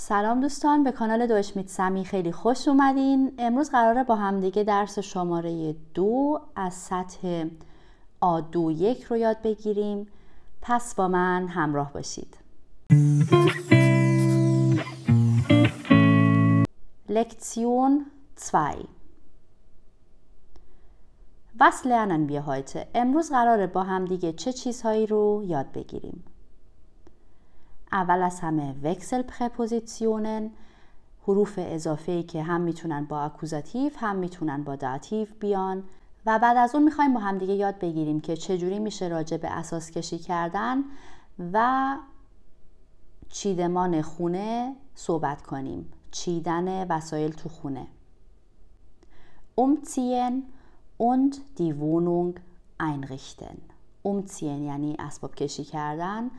سلام دوستان به کانال دوشمیت سمی خیلی خوش اومدین امروز قراره با همدیگه درس شماره دو از سطح آ دو یک رو یاد بگیریم پس با من همراه باشید لکتیون 2 Was lernen wir heute? امروز قراره با همدیگه چه چیزهایی رو یاد بگیریم؟ اول از همه وکسل پرپوزیسیونن حروف اضافه که هم میتونن با اکوزاتیو هم میتونن با داتیو بیان و بعد از اون میخوایم با دیگه یاد بگیریم که چجوری میشه راجع به اساس کشی کردن و چیدمان خونه صحبت کنیم چیدن وسایل تو خونه umziehen und die Wohnung einrichten umziehen یعنی اسباب کشی کردن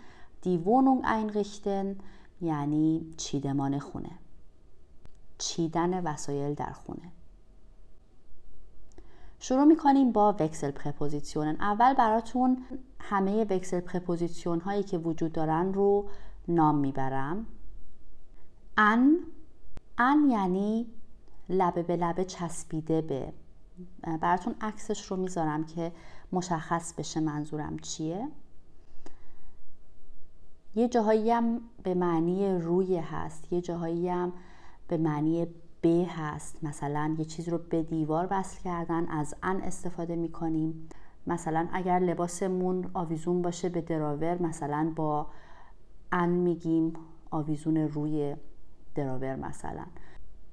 دی Wohnung یعنی چیدمان خونه چیدن وسایل در خونه شروع میکنیم با وکسل پرپوزیسیون اول براتون همه وکسل پرپوزیسیون هایی که وجود دارن رو نام میبرم ان ان یعنی لبه به لبه چسبیده به براتون عکسش رو میذارم که مشخص بشه منظورم چیه یه جاهایی هم به معنی روی هست یه جاهایی هم به معنی به هست مثلا یه چیز رو به دیوار وصل کردن از ان استفاده می کنیم مثلا اگر لباسمون آویزون باشه به دراور مثلا با ان میگیم آویزون روی دراور مثلا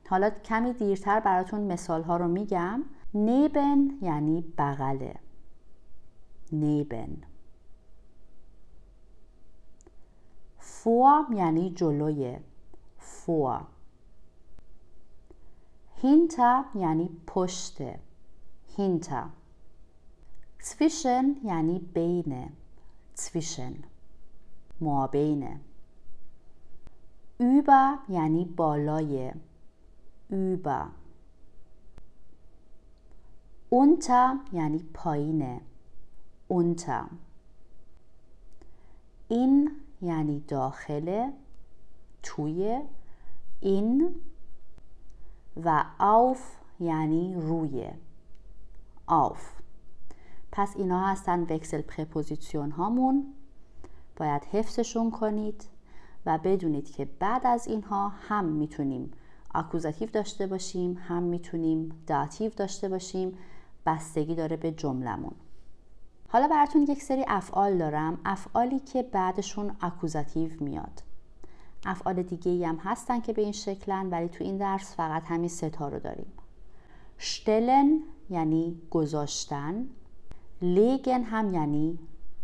حالا کمی دیرتر براتون مثال ها رو میگم نیبن یعنی بغله نیبن فور یعنی جلوی فور هینتا یعنی پشت هینتا سفیشن یعنی بین سفیشن مابین اوبا یعنی بالای اوبا اونتا یعنی پایین اونتر این یعنی داخل توی این و آف یعنی روی آف پس اینا هستن وکسل پرپوزیسیون هامون باید حفظشون کنید و بدونید که بعد از اینها هم میتونیم اکوزاتیو داشته باشیم هم میتونیم داتیو داشته باشیم بستگی داره به جملمون حالا براتون یک سری افعال دارم افعالی که بعدشون اکوزاتیو میاد افعال دیگه ای هم هستن که به این شکلن ولی تو این درس فقط همین ستا رو داریم شتلن یعنی گذاشتن لیگن هم یعنی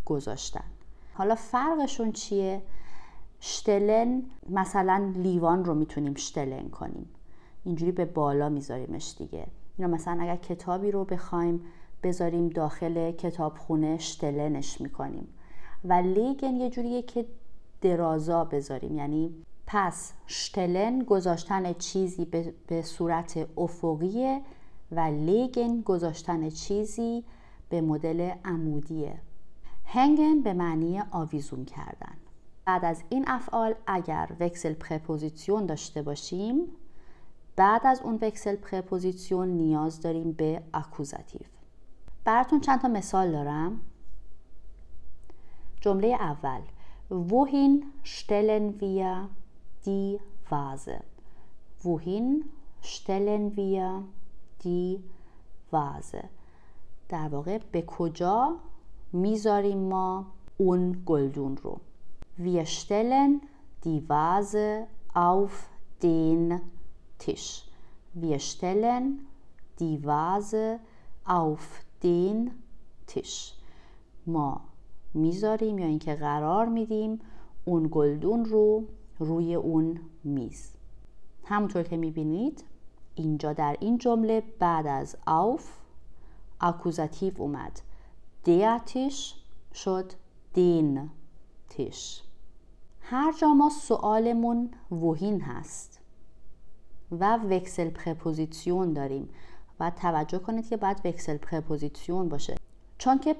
گذاشتن حالا فرقشون چیه؟ شتلن مثلا لیوان رو میتونیم شتلن کنیم اینجوری به بالا میذاریمش دیگه یا مثلا اگر کتابی رو بخوایم بذاریم داخل کتابخونه شتلنش میکنیم و لیگن یه جوریه که درازا بذاریم یعنی پس شتلن گذاشتن چیزی به صورت افقیه و لیگن گذاشتن چیزی به مدل عمودیه هنگن به معنی آویزون کردن بعد از این افعال اگر وکسل پرپوزیسیون داشته باشیم بعد از اون وکسل پرپوزیسیون نیاز داریم به اکوزاتیو براتون چند تا مثال دارم جمله اول wohin stellen wir die Vase wohin stellen wir die Vase در واقع به کجا میذاریم ما اون گلدون رو wir stellen die Vase auf den Tisch wir stellen die Vase auf دین تیش ما میذاریم یا اینکه قرار میدیم اون گلدون رو روی اون میز همونطور که میبینید اینجا در این جمله بعد از auf اکوزاتیو اومد der شد دین تیش هر جا ما سوالمون ووهین هست و وکسل پرپوزیسیون داریم و توجه کنید که بعد وکسل پرپوزیسیون باشه چون که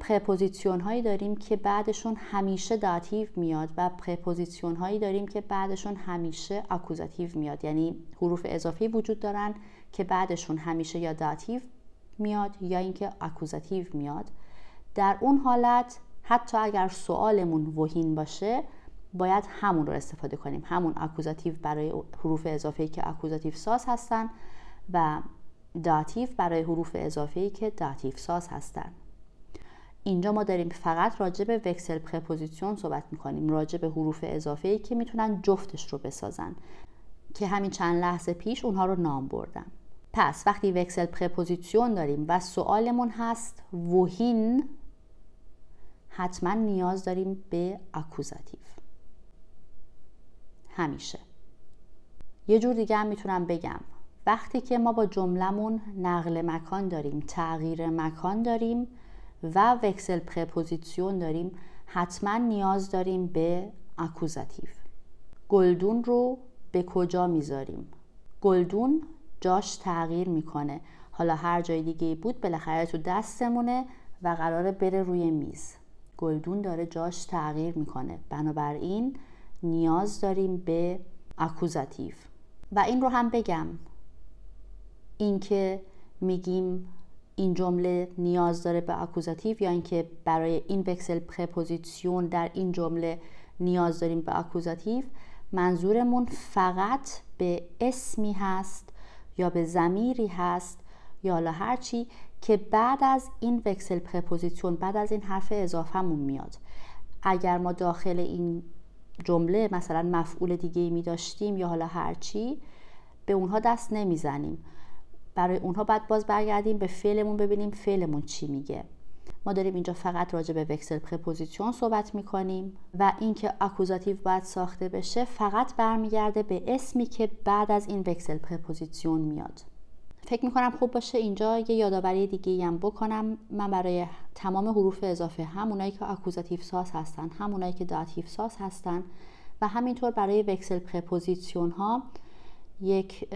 هایی داریم که بعدشون همیشه داتیو میاد و پرپوزیسیون هایی داریم که بعدشون همیشه آکوزاتیو میاد یعنی حروف اضافی وجود دارن که بعدشون همیشه یا داتیو میاد یا اینکه آکوزاتیو میاد در اون حالت حتی اگر سوالمون وهین باشه باید همون رو استفاده کنیم همون اکوزاتیو برای حروف اضافه که اکوزاتیو ساز هستن و داتیف برای حروف ای که داتیف ساز هستند اینجا ما داریم فقط راجع به وکسل پرپوزیسیون صحبت میکنیم راجع به حروف اضافه که میتونن جفتش رو بسازن که همین چند لحظه پیش اونها رو نام بردم پس وقتی وکسل پرپوزیسیون داریم و سوالمون هست وهین حتما نیاز داریم به اکوزاتیو همیشه یه جور دیگه هم میتونم بگم وقتی که ما با جملمون نقل مکان داریم تغییر مکان داریم و وکسل پرپوزیسیون داریم حتما نیاز داریم به اکوزاتیو گلدون رو به کجا میذاریم گلدون جاش تغییر میکنه حالا هر جای دیگه بود بالاخره تو دستمونه و قراره بره روی میز گلدون داره جاش تغییر میکنه بنابراین نیاز داریم به اکوزاتیو و این رو هم بگم اینکه میگیم این جمله نیاز داره به اکوزاتیو یا اینکه برای این وکسل پرپوزیسیون در این جمله نیاز داریم به اکوزاتیو منظورمون فقط به اسمی هست یا به زمیری هست یا حالا هرچی که بعد از این وکسل پرپوزیسیون بعد از این حرف اضافهمون میاد اگر ما داخل این جمله مثلا مفعول دیگه می داشتیم یا حالا هرچی به اونها دست نمیزنیم برای اونها بعد باز برگردیم به فعلمون ببینیم فعلمون چی میگه ما داریم اینجا فقط راجع به وکسل پرپوزیشن صحبت میکنیم و اینکه اکوزاتیو باید ساخته بشه فقط برمیگرده به اسمی که بعد از این وکسل پرپوزیشن میاد فکر میکنم خوب باشه اینجا یه یادآوری دیگه هم بکنم من برای تمام حروف اضافه هم اونایی که اکوزاتیو ساز هستن هم اونایی که داتیو ساز هستن و همینطور برای وکسل پرپوزیشن ها یک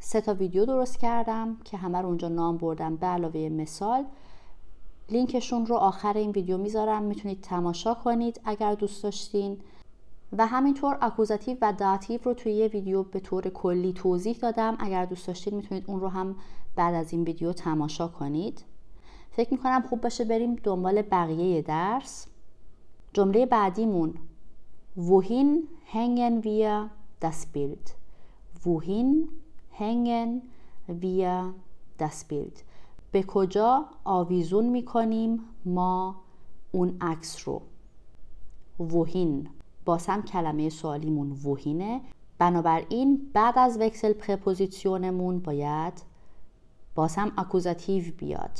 سه تا ویدیو درست کردم که همه رو اونجا نام بردم به علاوه مثال لینکشون رو آخر این ویدیو میذارم میتونید تماشا کنید اگر دوست داشتین و همینطور اکوزاتیو و داتیو رو توی یه ویدیو به طور کلی توضیح دادم اگر دوست داشتین میتونید اون رو هم بعد از این ویدیو تماشا کنید فکر میکنم خوب باشه بریم دنبال بقیه درس جمله بعدیمون wohin hängen wir das Bild wohin hängen wir das Bild به کجا آویزون میکنیم ما اون عکس رو ووهین باز کلمه سوالیمون وحینه بنابراین بعد از وکسل پرپوزیسیونمون باید باسم هم اکوزاتیو بیاد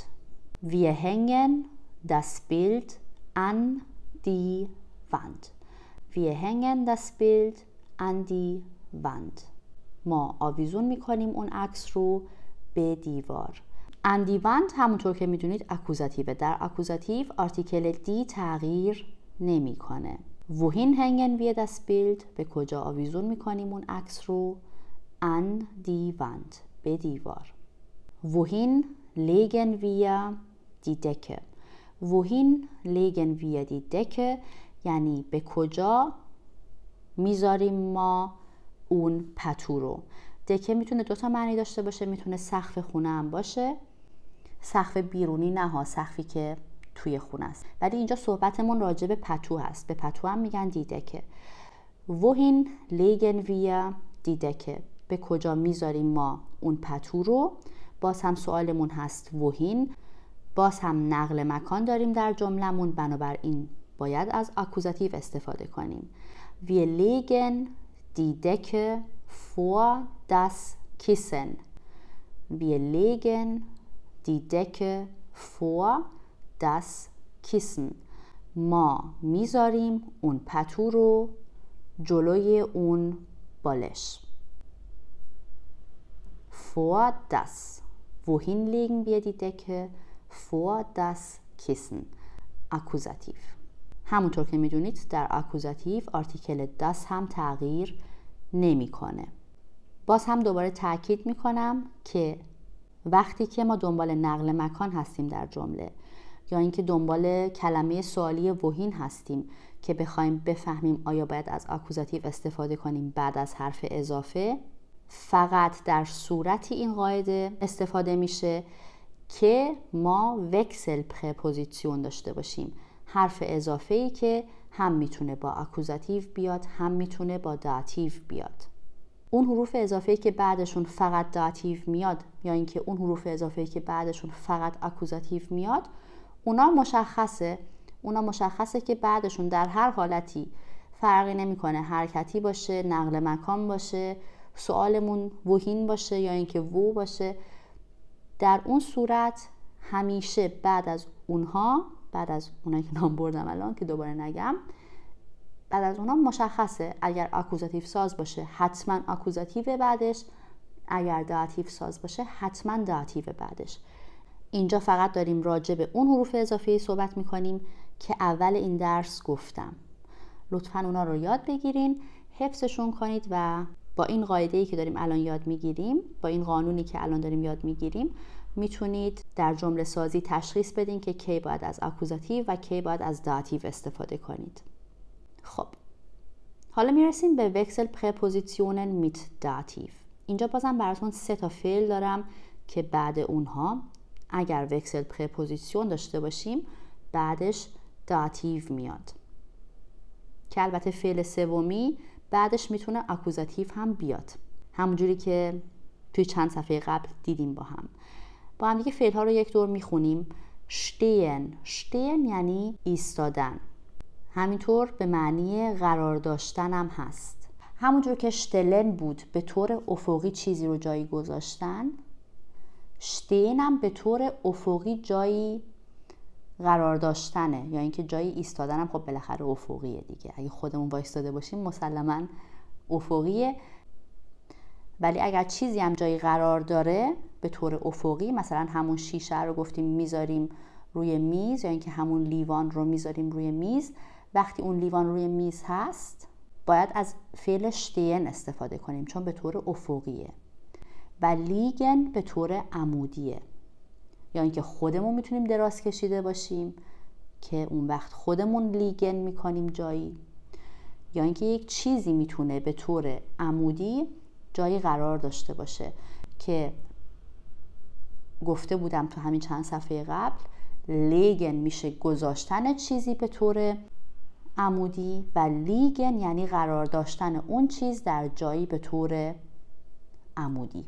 Wir hängen das Bild an die Wand. Wir hängen das Bild an ما آویزون میکنیم اون عکس رو به دیوار اندیوند همونطور که میدونید اکوزاتیوه در اکوزاتیو آرتیکل دی تغییر نمیکنه وهین هنگن ویه دست بیلد به کجا آویزون میکنیم اون عکس رو ان دیوند به دیوار وهین لیگن ویه دی دکه ووهین لیگن ویه دی دکه یعنی به کجا میذاریم ما اون پتو رو دکه میتونه دوتا معنی داشته باشه میتونه سقف خونه هم باشه سقف بیرونی نه ها سقفی که توی خونه است ولی اینجا صحبتمون راجع به پتو هست به پتو هم میگن دیدکه وهین لیگن ویا دیدکه به کجا میذاریم ما اون پتو رو باز هم سوالمون هست وهین باز هم نقل مکان داریم در جملهمون بنابراین باید از اکوزاتیو استفاده کنیم وی لیگن die Decke vor das Kissen. Wir legen die Decke vor das Kissen. Ma misarim und paturo joloje جلوی اون Vor das. Wohin legen wir die Decke? Vor das Kissen. Akkusativ. همونطور که میدونید در اکوزاتیو آرتیکل داس هم تغییر نمیکنه باز هم دوباره تاکید میکنم که وقتی که ما دنبال نقل مکان هستیم در جمله یا اینکه دنبال کلمه سوالی وحین هستیم که بخوایم بفهمیم آیا باید از آکوزاتیو استفاده کنیم بعد از حرف اضافه فقط در صورتی این قاعده استفاده میشه که ما وکسل پرپوزیسیون داشته باشیم حرف اضافه ای که هم میتونه با اکوزاتیو بیاد هم میتونه با داتیو بیاد اون حروف اضافه که بعدشون فقط داتیو میاد یا اینکه اون حروف اضافه که بعدشون فقط اکوزاتیو میاد اونا مشخصه اونا مشخصه که بعدشون در هر حالتی فرقی نمیکنه حرکتی باشه نقل مکان باشه سوالمون وهین باشه یا اینکه وو باشه در اون صورت همیشه بعد از اونها بعد از اونایی که نام بردم الان که دوباره نگم بعد از اونا مشخصه اگر آکوزاتیو ساز باشه حتما آکوزاتیو بعدش اگر داتیف ساز باشه حتما داتیو بعدش اینجا فقط داریم راجع به اون حروف اضافه صحبت میکنیم که اول این درس گفتم لطفا اونا رو یاد بگیرین حفظشون کنید و با این قاعده ای که داریم الان یاد میگیریم با این قانونی که الان داریم یاد میگیریم میتونید در جمله سازی تشخیص بدین که کی باید از اکوزاتیو و کی باید از داتیو استفاده کنید خب حالا میرسیم به وکسل پرپوزیسیونن میت داتیو اینجا بازم براتون سه تا فعل دارم که بعد اونها اگر وکسل پرپوزیسیون داشته باشیم بعدش داتیو میاد که البته فعل سومی بعدش میتونه اکوزاتیو هم بیاد همونجوری که توی چند صفحه قبل دیدیم با هم با هم دیگه فعل ها رو یک دور میخونیم شتین شتین یعنی ایستادن همینطور به معنی قرار داشتن هم هست همونجور که شتلن بود به طور افقی چیزی رو جایی گذاشتن شتین هم به طور افقی جایی قرار داشتنه یا اینکه جایی ایستادن هم خب بالاخره افقیه دیگه اگه خودمون وایستاده باشیم مسلما افقیه ولی اگر چیزی هم جایی قرار داره به طور افقی مثلا همون شیشه رو گفتیم میذاریم روی میز یا اینکه همون لیوان رو میذاریم روی میز وقتی اون لیوان روی میز هست باید از فعل شتین استفاده کنیم چون به طور افقیه و لیگن به طور عمودیه یا اینکه خودمون میتونیم دراز کشیده باشیم که اون وقت خودمون لیگن میکنیم جایی یا اینکه یک چیزی میتونه به طور عمودی جایی قرار داشته باشه که گفته بودم تو همین چند صفحه قبل لیگن میشه گذاشتن چیزی به طور عمودی و لیگن یعنی قرار داشتن اون چیز در جایی به طور عمودی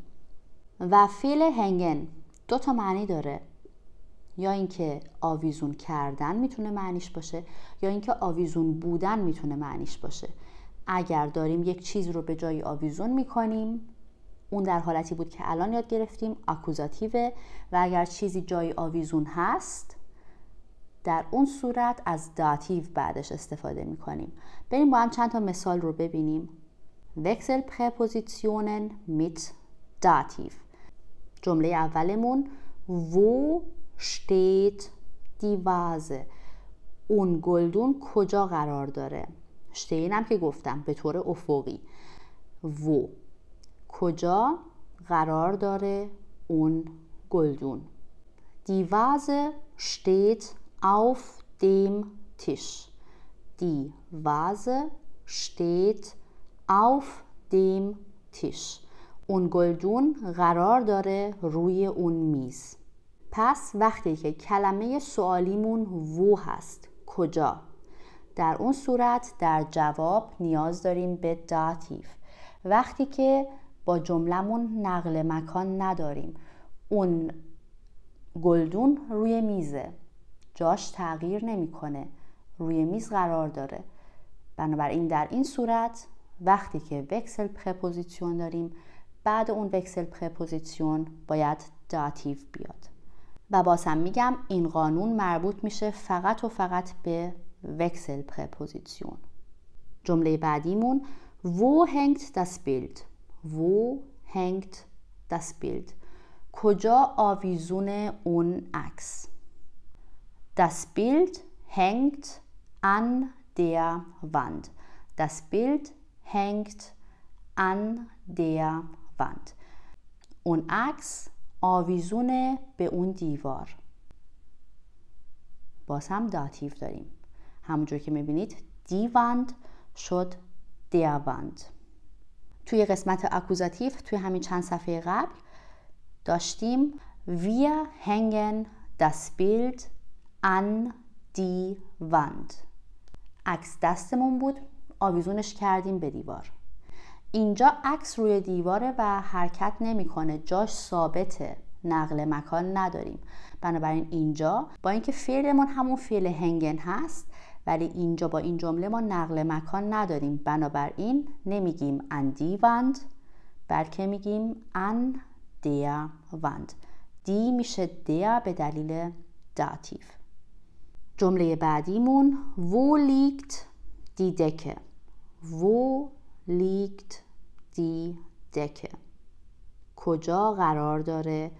و فیل هنگن دو تا معنی داره یا اینکه آویزون کردن میتونه معنیش باشه یا اینکه آویزون بودن میتونه معنیش باشه اگر داریم یک چیز رو به جای آویزون میکنیم اون در حالتی بود که الان یاد گرفتیم اکوزاتیوه و اگر چیزی جای آویزون هست در اون صورت از داتیو بعدش استفاده می کنیم بریم با هم چند تا مثال رو ببینیم وکسل پرپوزیسیونن میت داتیو جمله اولمون وو شتیت دیوازه اون گلدون کجا قرار داره شتین هم که گفتم به طور افقی وو کجا قرار داره اون گلدون دی Vase steht auf دیم تیش دی Vase steht auf دیم تیش اون گلدون قرار داره روی اون میز. پس وقتی که کلمه سوالیمون وو هست کجا؟ در اون صورت در جواب نیاز داریم به داتیف. وقتی که با جملمون نقل مکان نداریم اون گلدون روی میزه جاش تغییر نمیکنه روی میز قرار داره بنابراین در این صورت وقتی که وکسل پرپوزیسیون داریم بعد اون وکسل پرپوزیسیون باید داتیو بیاد و بازم میگم این قانون مربوط میشه فقط و فقط به وکسل پرپوزیسیون جمله بعدیمون وو هنگت das بیلد wo hängt das Bild کجا آویزون اون عکس Das Bild hängt an der Wand Das Bild hängt an der Wand اون عکس آویزون به اون دیوار باز هم داتیو داریم همونجور که میبینید دیواند شد واند توی قسمت اکوزاتیف توی همین چند صفحه قبل داشتیم Wir hängen das Bild an die Wand عکس دستمون بود آویزونش کردیم به دیوار اینجا عکس روی دیواره و حرکت نمیکنه جاش ثابته نقل مکان نداریم بنابراین اینجا با اینکه فعلمون همون فعل هنگن هست ولی اینجا با این جمله ما نقل مکان نداریم بنابراین نمیگیم ان دی وند بلکه میگیم ان der وند دی میشه در به دلیل داتیف جمله بعدیمون wo liegt die Decke wo liegt die Decke کجا قرار داره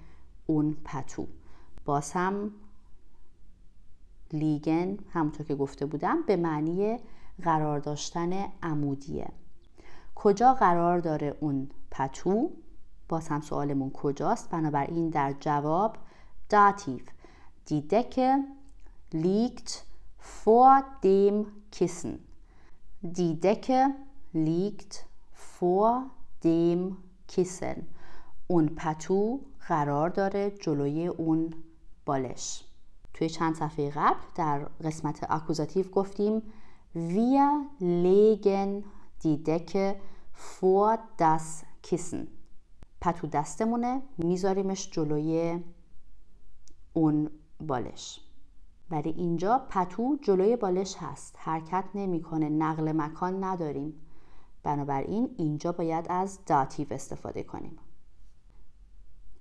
اون پتو باز هم لیگن همونطور که گفته بودم به معنی قرار داشتن عمودیه کجا قرار داره اون پتو باز هم سوالمون کجاست بنابراین در جواب داتیف دی دکه لیگت فور دیم Kissen. Die Decke liegt vor dem اون پتو قرار داره جلوی اون بالش. توی چند صفحه قبل در قسمت اکوزاتیو گفتیم ویا legen die Decke vor das پتو دستمونه میذاریمش جلوی اون بالش ولی اینجا پتو جلوی بالش هست حرکت نمیکنه نقل مکان نداریم بنابراین اینجا باید از داتیو استفاده کنیم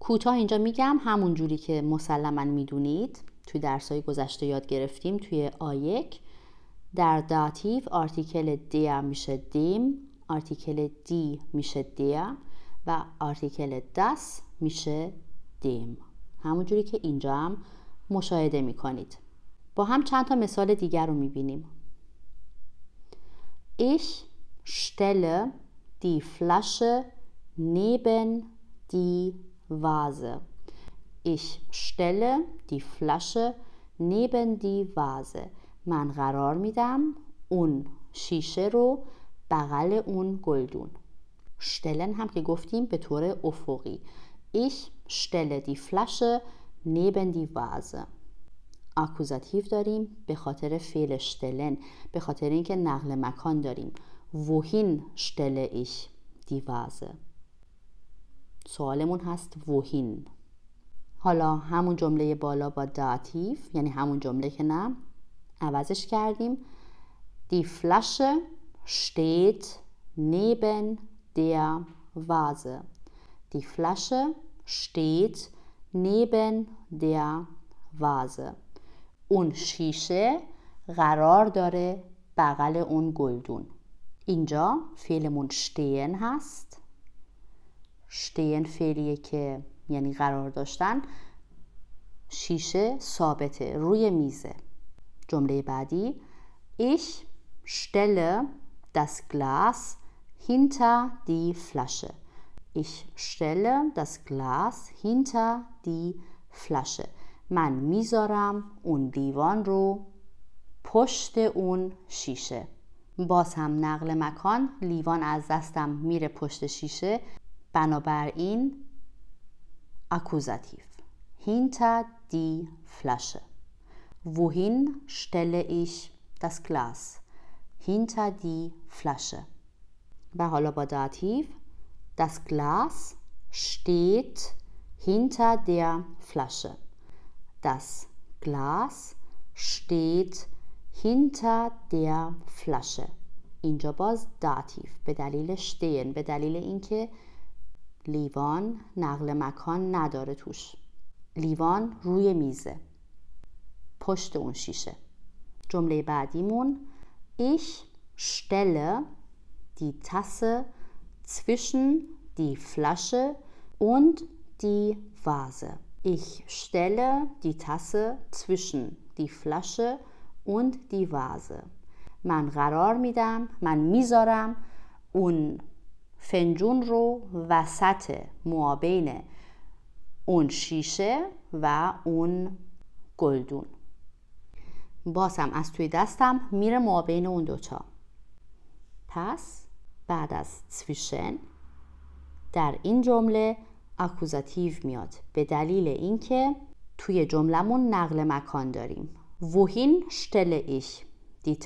کوتاه اینجا میگم همون جوری که مسلما میدونید توی های گذشته یاد گرفتیم توی آیک در داتیو آرتیکل دیا میشه دیم آرتیکل دی میشه دیا و آرتیکل دس میشه دیم همونجوری که اینجا هم مشاهده میکنید با هم چند تا مثال دیگر رو میبینیم ایش stelle دی Flasche نیبن دی وازه Ich stelle die Flasche neben die من قرار میدم اون شیشه رو بغل اون گلدون شتلن هم که گفتیم به طور افقی ich stelle die Flasche neben die Vase آکوزاتیو داریم به خاطر فعل شتلن به خاطر اینکه نقل مکان داریم wohin stelle ich die Vase سوالمون هست wohin حالا همون جمله بالا با داتیف یعنی همون جمله که نه عوضش کردیم دی فلاشه شتیت نیبن در وازه دی فلش شتیت نیبن در وازه اون شیشه قرار داره بغل اون گلدون. اینجا فیلمون شتین هست. شتین فعلیه که یعنی قرار داشتن شیشه ثابته روی میزه جمله بعدی ich stelle das Glas hinter die Flasche ich stelle das Glas hinter die Flasche من میذارم اون دیوان رو پشت اون شیشه باز هم نقل مکان لیوان از دستم میره پشت شیشه بنابراین Akkusativ. Hinter die Flasche. Wohin stelle ich das Glas? Hinter die Flasche. Bei Das Glas steht hinter der Flasche. Das Glas steht hinter der Flasche. اینجا باز داتیف به دلیل stehen به دلیل اینکه لیوان نقل مکان نداره توش لیوان روی میزه پشت اون شیشه جمله بعدیمون Ich stelle die Tasse zwischen die Flasche und die Vase. Ich stelle die Tasse zwischen die Flasche und die Vase. من قرار میدم من میذارم اون فنجون رو وسط موابین اون شیشه و اون گلدون بازم از توی دستم میره موابین اون دوتا پس بعد از سویشن در این جمله اکوزاتیو میاد به دلیل اینکه توی جملهمون نقل مکان داریم wohin شتل ایش die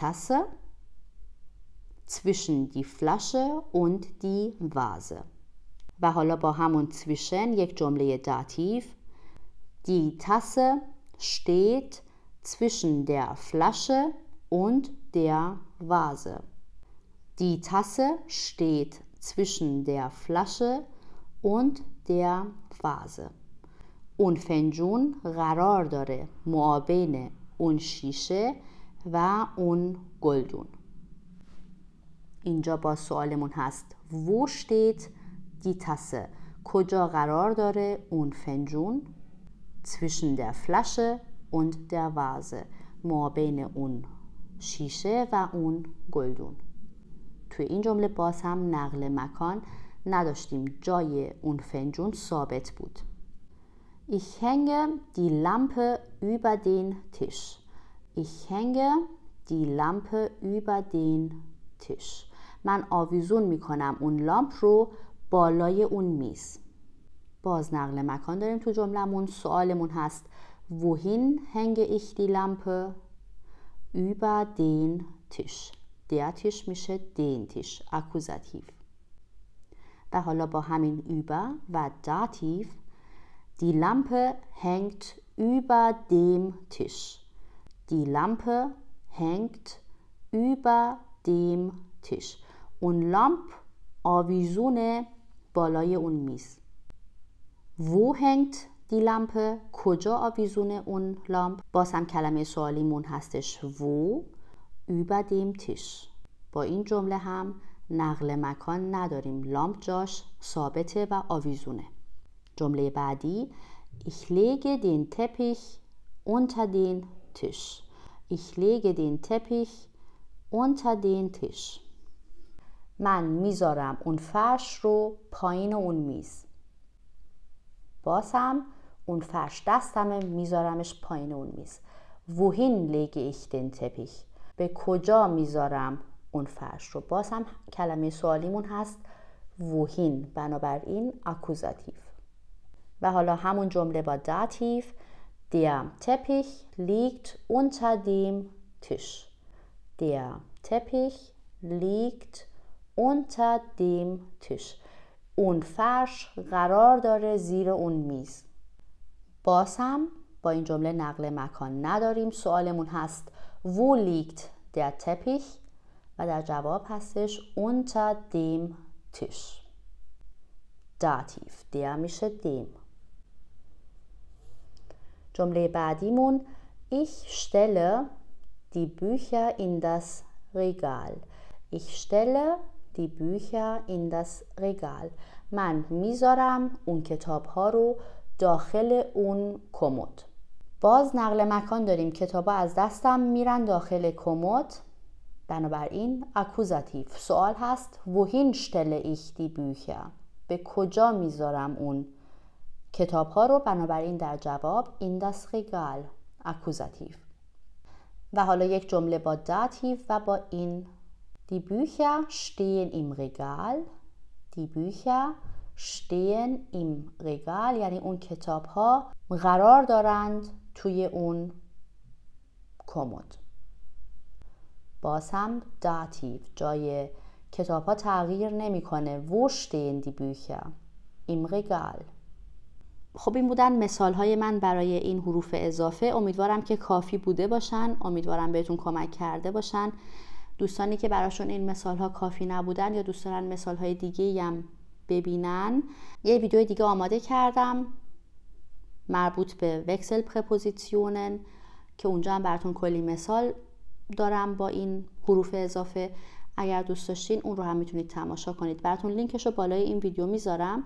zwischen die Flasche und die Vase. و حالا با همون zwischen یک جمله داتیو Die Tasse steht zwischen der Flasche und der Vase. Die Tasse steht zwischen der Flasche und der Vase. اون فنجون قرار داره معابین اون شیشه و اون اینجا با سوالمون هست wo steht die Tasse کجا قرار داره اون فنجون zwischen der Flasche und der Vase ما بین اون شیشه و اون گلدون توی این جمله باز هم نقل مکان نداشتیم جای اون فنجون ثابت بود Ich hänge die Lampe über den Tisch. Ich hänge die Lampe über den Tisch. من آویزون میکنم اون لامپ رو بالای اون میز باز نقل مکان داریم تو جملهمون سوالمون هست وهین هنگ ایه دی لامپه؟ über دین تیش der تیش میشه دین تیش اکوزاتیو و حالا با همین über و داتیو دی لامپه هنگت über dem تیش دی لامپه هنگت über dem تیش اون لامپ آویزونه بالای اون میز وو hängt دی لامپ کجا آویزونه اون لامپ باز هم کلمه سوالیمون هستش وو، über dem Tisch با این جمله هم نقل مکان نداریم لامپ جاش ثابته و آویزونه جمله بعدی ich lege den Teppich unter den Tisch ich lege den Teppich unter den Tisch من میذارم اون فرش رو پایین اون میز بازم اون فرش دستمه میذارمش پایین اون میز wohin lege ich den به کجا میذارم اون فرش رو بازم کلمه سوالیمون هست ووهین بنابراین اکوزاتیف و حالا همون جمله با داتیف der Teppich لیگت unter dem Tisch der تپیخ لیگت unter dem Tisch اون فرش قرار داره زیر اون میز باز هم با این جمله نقل مکان نداریم سوالمون هست wo liegt der Teppich و در جواب هستش unter dem Tisch داتیف در میشه دیم جمله بعدیمون ich stelle die Bücher in das Regal ich stelle دی Bücher in من میذارم اون کتاب ها رو داخل اون کمد باز نقل مکان داریم کتاب ها از دستم میرن داخل کمد بنابراین اکوزاتیف سوال هست wohin stelle ich die به کجا میذارم اون کتاب ها رو بنابراین در جواب این دست رگال و حالا یک جمله با داتیو و با این Die Bücher stehen im Regal. Die Bücher stehen im Regal یعنی اون کتاب ها قرار دارند توی اون کمد باز هم داتیو جای کتاب ها تغییر نمیکنه و stehen die Bücher im Regal خب این بودن مثال های من برای این حروف اضافه امیدوارم که کافی بوده باشن امیدوارم بهتون کمک کرده باشن دوستانی که براشون این مثال ها کافی نبودن یا دوست دارن مثال های دیگه هم ببینن یه ویدیو دیگه آماده کردم مربوط به وکسل پرپوزیسیونن که اونجا هم براتون کلی مثال دارم با این حروف اضافه اگر دوست داشتین اون رو هم میتونید تماشا کنید براتون لینکش رو بالای این ویدیو میذارم